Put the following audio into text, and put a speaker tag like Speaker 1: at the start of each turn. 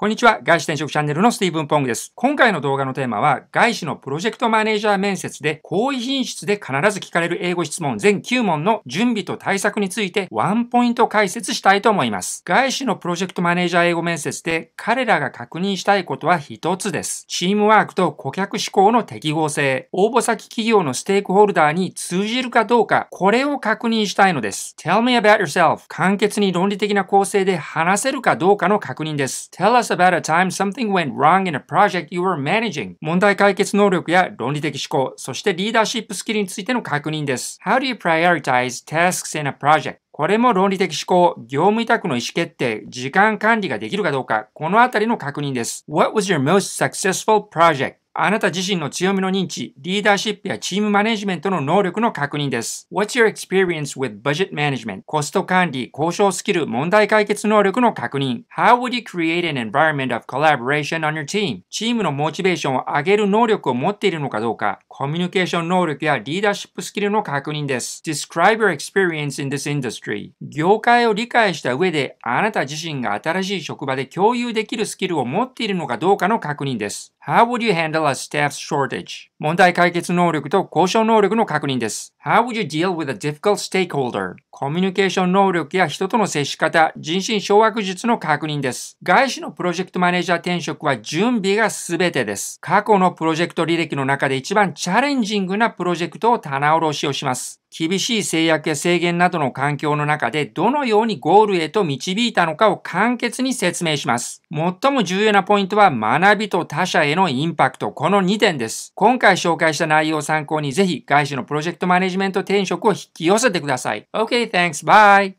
Speaker 1: こんにちは。外資転職チャンネルのスティーブン・ポングです。今回の動画のテーマは、外資のプロジェクトマネージャー面接で、高位品質で必ず聞かれる英語質問全9問の準備と対策について、ワンポイント解説したいと思います。外資のプロジェクトマネージャー英語面接で、彼らが確認したいことは一つです。チームワークと顧客志向の適合性、応募先企業のステークホルダーに通じるかどうか、これを確認したいのです。Tell me about yourself. 簡潔に論理的な構成で話せるかどうかの確認です。Tell us just about a time something went wrong in a project you were managing. 問題解決能力や論理的思考、そしてリーダーシップスキルについての確認です。How do you prioritize tasks in a project? これも論理的思考、業務委託の意思決定、時間管理ができるかどうか、このあたりの確認です。What was your most successful project? あなた自身の強みの認知、リーダーシップやチームマネジメントの能力の確認です。What's your experience with budget management? コスト管理、交渉スキル、問題解決能力の確認。How would you create an environment of collaboration on your team? チームのモチベーションを上げる能力を持っているのかどうか。コミュニケーション能力やリーダーシップスキルの確認です。Describe your experience in this industry. 業界を理解した上で、あなた自身が新しい職場で共有できるスキルを持っているのかどうかの確認です。How would you handle は e l l s staff shortage 問題解決能力と交渉能力の確認です。How would you deal with a difficult stakeholder? コミュニケーション能力や人との接し方、人心掌握術の確認です。外資のプロジェクトマネージャー転職は準備が全てです。過去のプロジェクト履歴の中で一番チャレンジングなプロジェクトを棚卸しをします。厳しい制約や制限などの環境の中でどのようにゴールへと導いたのかを簡潔に説明します。最も重要なポイントは学びと他者へのインパクト。この2点です。今回紹介した内容を参考にぜひ外資のプロジェクトマネジメント転職を引き寄せてください。OK, thanks, bye!